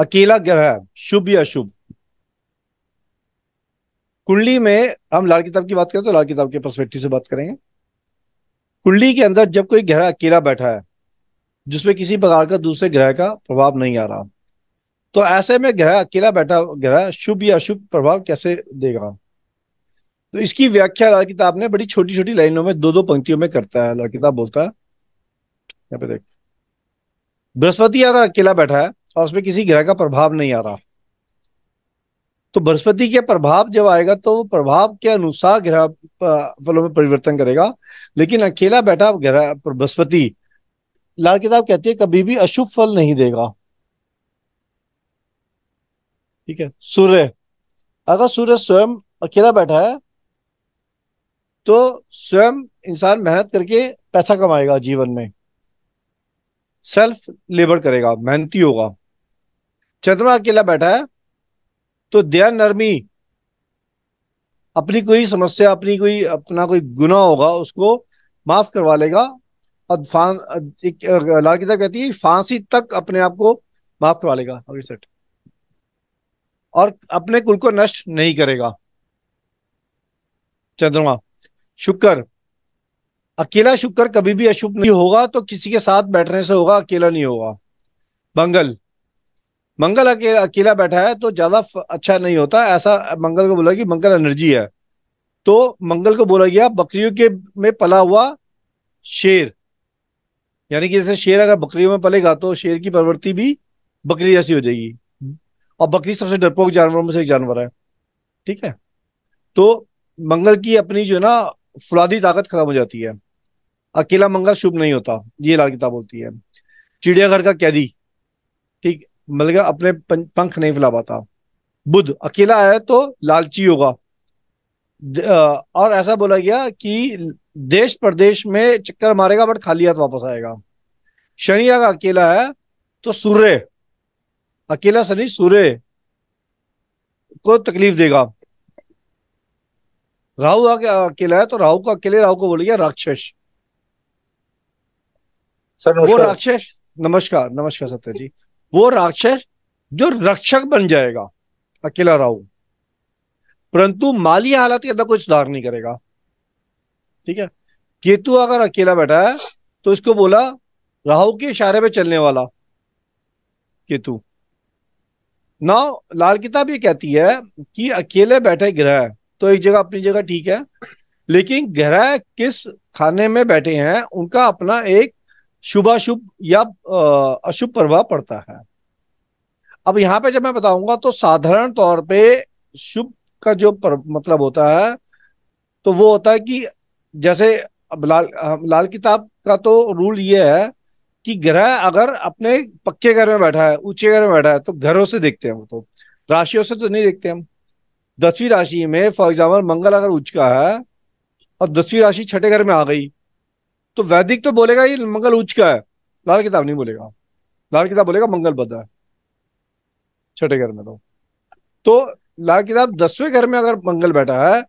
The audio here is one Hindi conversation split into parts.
अकेला ग्रह शुभ या अशुभ कुंडली में हम लाल किताब की बात करें तो लाल किताब के परस्पेक्टिव से बात करेंगे कुंडली के अंदर जब कोई ग्रह अकेला बैठा है जिसमें किसी प्रकार का दूसरे ग्रह का प्रभाव नहीं आ रहा तो ऐसे में ग्रह अकेला बैठा ग्रह शुभ या अशुभ प्रभाव कैसे देगा तो इसकी व्याख्या लाल किताब ने बड़ी छोटी छोटी लाइनों में दो दो पंक्तियों में करता है लाल किताब बोलता है यहाँ पे देख बृहस्पति अगर अकेला बैठा है और उसमें किसी ग्रह का प्रभाव नहीं आ रहा तो बृहस्पति के प्रभाव जब आएगा तो प्रभाव के अनुसार ग्रह फलों में परिवर्तन करेगा लेकिन अकेला बैठा ग्रह बृहस्पति लाल किताब कहती है कभी भी अशुभ फल नहीं देगा ठीक है सूर्य अगर सूर्य स्वयं अकेला बैठा है तो स्वयं इंसान मेहनत करके पैसा कमाएगा जीवन में सेल्फ लेबर करेगा मेहनती होगा चंद्रमा अकेला बैठा है तो दया नरमी अपनी कोई समस्या अपनी कोई अपना कोई गुना होगा उसको माफ करवा लेगा और फां लाल किताब कहती है फांसी तक अपने आप को माफ करवा लेगा सेट और अपने कुल को नष्ट नहीं करेगा चंद्रमा शुक्र अकेला शुक्र कभी भी अशुभ नहीं होगा तो किसी के साथ बैठने से होगा अकेला नहीं होगा मंगल मंगल अकेला अकेला बैठा है तो ज्यादा अच्छा नहीं होता ऐसा मंगल को बोला कि मंगल एनर्जी है तो मंगल को बोला गया बकरियों के में पला हुआ शेर यानी कि जैसे शेर अगर बकरियों में पलेगा तो शेर की प्रवृत्ति भी बकरी जैसी हो जाएगी और बकरी सबसे डरपोक जानवरों में से एक जानवर है ठीक है तो मंगल की अपनी जो है ना फुलादी ताकत खत्म हो जाती है अकेला मंगल शुभ नहीं होता ये लाल किताब होती है चिड़ियाघर का कैदी ठीक मतलब अपने पंख नहीं फैला पाता बुद्ध अकेला है तो लालची होगा और ऐसा बोला गया कि देश प्रदेश में चक्कर मारेगा बट खाली हाथ वापस आएगा शनि अगर अकेला है तो सूर्य अकेला शनि सूर्य को तकलीफ देगा राहु अकेला है तो राहु को अकेले राहु को बोल गया राक्षस सर वो राक्षस नमस्कार नमस्कार सत्य जी वो राक्षस जो रक्षक बन जाएगा अकेला राहु परंतु माली हालत के अंदर कोई सुधार नहीं करेगा ठीक है केतु अगर अकेला बैठा है तो इसको बोला राहु के इशारे पे चलने वाला केतु ना लाल किताब ये कहती है कि अकेले बैठे ग्रह तो एक जगह अपनी जगह ठीक है लेकिन ग्रह किस खाने में बैठे हैं उनका अपना एक शुभाशुभ या अशुभ प्रभाव पड़ता है अब यहाँ पे जब मैं बताऊंगा तो साधारण तौर पे शुभ का जो पर, मतलब होता है तो वो होता है कि जैसे अब लाल लाल किताब का तो रूल ये है कि ग्रह अगर अपने पक्के घर में बैठा है ऊंचे घर में बैठा है तो घरों से देखते हैं वो तो राशियों से तो नहीं देखते हम दसवीं राशि में फॉर एग्जाम्पल मंगल अगर उच्च का है और दसवीं राशि छठे घर में आ गई तो वैदिक तो बोलेगा ये मंगल उच्च का है लाल किताब नहीं बोलेगा लाल किताब बोलेगा मंगल बदा है छठे घर में तो तो लाल किताब दसवें घर में अगर मंगल बैठा है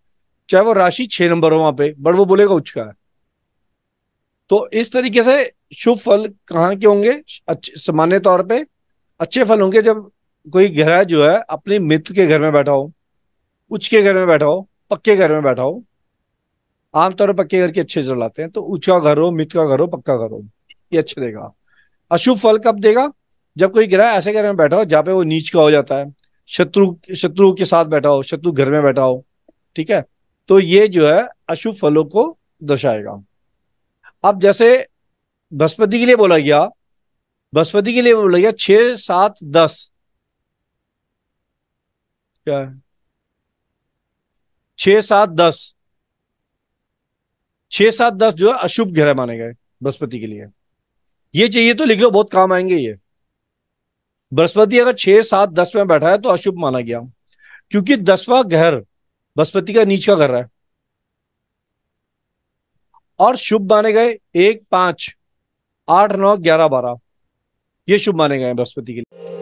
चाहे वो राशि छह नंबर हो वहां पे बट वो बोलेगा उच्च का है तो इस तरीके से शुभ फल कहाँ के होंगे सामान्य तौर पे अच्छे फल होंगे जब कोई ग्रह जो है अपने मित्र के घर में बैठा हो उच्च के घर में बैठा हो पक्के घर में बैठा हो आमतौर पर पक्के घर के अच्छे रिजल्ट लाते हैं तो ऊंचा घर हो मित का घर हो पक्का घर हो ये अच्छे देगा अशुभ फल कब देगा जब कोई ग्रह ऐसे घर में बैठा हो जहाँ पे वो नीच का हो जाता है शत्रु शत्रु के साथ बैठा हो शत्रु घर में बैठा हो ठीक है तो ये जो है अशुभ फलों को दर्शाएगा अब जैसे बृहस्पति के लिए बोला गया बृहस्पति के लिए बोला गया छह सात दस क्या है छह सात दस छह सात दस जो है अशुभ ग्रह माने गए बृहस्पति के लिए ये चाहिए तो लिख लो बहुत काम आएंगे ये बृहस्पति अगर छह सात दस में बैठा है तो अशुभ माना गया क्योंकि दसवा घर बृहस्पति का नीच का घर है और शुभ माने गए एक पांच आठ नौ ग्यारह बारह ये शुभ माने गए बृहस्पति के लिए